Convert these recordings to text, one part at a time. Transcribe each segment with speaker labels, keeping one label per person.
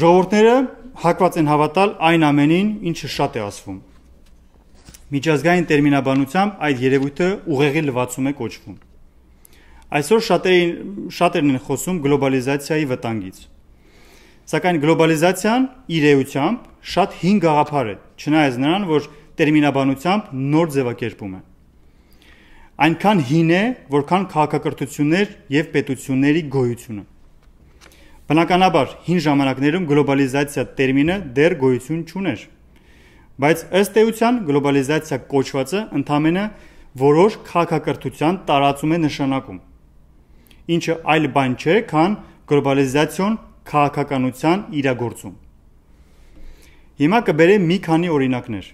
Speaker 1: Ժողովուրդները հակված են հավատալ այն ամենին, ինչը շատ է ասվում։ Միջազգային տերմինաբանությամբ այդ երևույթը ուղեղի լվացում է կոչվում։ Այսօր շատերին շատերն են խոսում գլոբալիզացիայի վտանգից։ Սակայն գլոբալիզացիան իր էությամբ շատ հին գաղափար է, չնայած նրան, որ տերմինաբանությամբ նոր ձևակերպում է։ Այնքան հին է, որքան քաղաքակրթություններ եւ պետությունների գոյությունը։ Բնականաբար, հին ժամանակներում գլոբալիզացիա տերմինը դեռ գոյություն չուներ։ Բայց ըստ էության գլոբալիզացիա կոչվածը ընդամենը որոշ քաղաքակրթության տարածում է նշանակում։ Ինչը այլ բան չէ, քան գլոբալիզացիոն քաղաքականության իրագործում։ Հիմա կբերեմ մի քանի օրինակներ։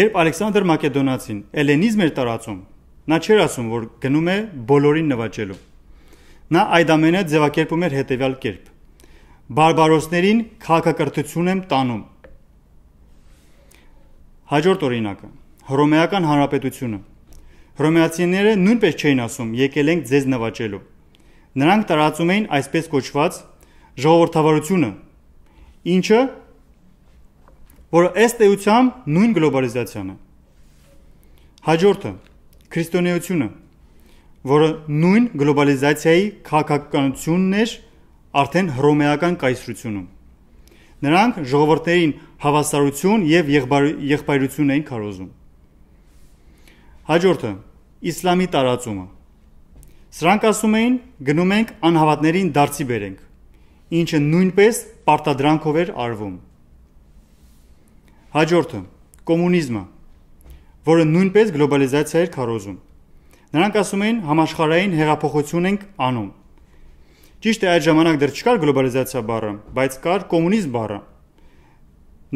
Speaker 1: Երբ Ալեքսանդր Մակեդոնացին էլենիզմ էր տարածում, նա չէր ասում, որ գնում է բոլորին նվաճելու Նա այդ ամենը ձևակերպում էր հետևյալ կերպ. բարբարոսներին քաղաքակրթություն եմ տանում։ Հաջորդ օրինակը. Հռոմեական հանրապետությունը։ Հռոմեացիները նույնպես չէին ասում՝ եկել ենք ձեզ նվաճելու։ Նրանք տարածում էին այսպես կոչված ժողովրդավարությունը, ինչը որը ըստ էությամբ նույն գլոբալիզացիան է։ Հաջորդը քրիստոնեությունը որը նույն գլոբալիզացիայի քաղաքականությունն էր արդեն հռոմեական կայսրությունում։ Նրանք ժողովրդերին հավասարություն եւ եղբայրություն էին քարոզում։ Հաջորդը իսլամի տարածումը։ Սրանք ասում էին գնում ենք անհավատներին դարձի բերենք, ինչը նույնպես պարտադրանքով էր արվում։ Հաջորդը կոմունիզմը, որը նույնպես գլոբալիզացիա էր քարոզում։ Նրանք ասում էին համաշխարհային հեղափոխություն ենք անում։ Ճիշտ է այդ ժամանակ դեռ չկար գլոբալիզացիա բառը, բայց կար կոմունիզմ բառը։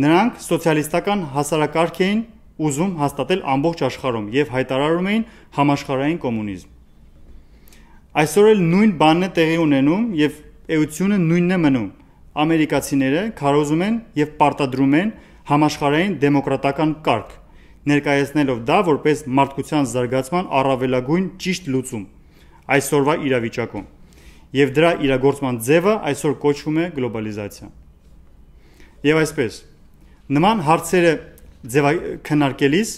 Speaker 1: Նրանք սոցիալիստական հասարակարգ էին ուզում հաստատել ամբողջ աշխարհում եւ հայտարարում էին համաշխարհային կոմունիզմ։ Այսօր էլ նույն բանն է տեղի ունենում եւ էությունը նույնն է մնում։ Ամերիկացիները քարոզում են եւ պարտադրում են համաշխարհային դեմոկրատական կարգ ներկայացնելով դա որպես մարդկության զարգացման առավելագույն ճիշտ լուծում այսօրվա իրավիճակում։ Եվ դրա իրագործման ձևը այսօր կոչվում է գլոբալիզացիա։ Եվ այսպես նման հարցերը ձևա քննարկելիս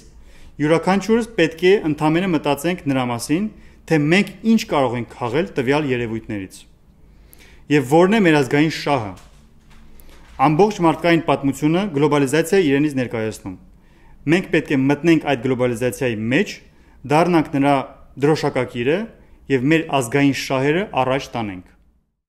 Speaker 1: յուրաքանչյուրս պետք է ընդամենը մտածենք նրա մասին, թե մենք ինչ կարող ենք քաղել տվյալ երևույթներից։ Եվ որն է մեր ազգային շահը։ Ամբողջ մարդկային պատմությունը գլոբալիզացիա իրենից ներկայացնում մենք պետք է մտնենք այդ գլոբալիզացիայի մեջ, դառնանք նրա դրոշակակիրը եւ մեր ազգային շահերը առաջ տանենք։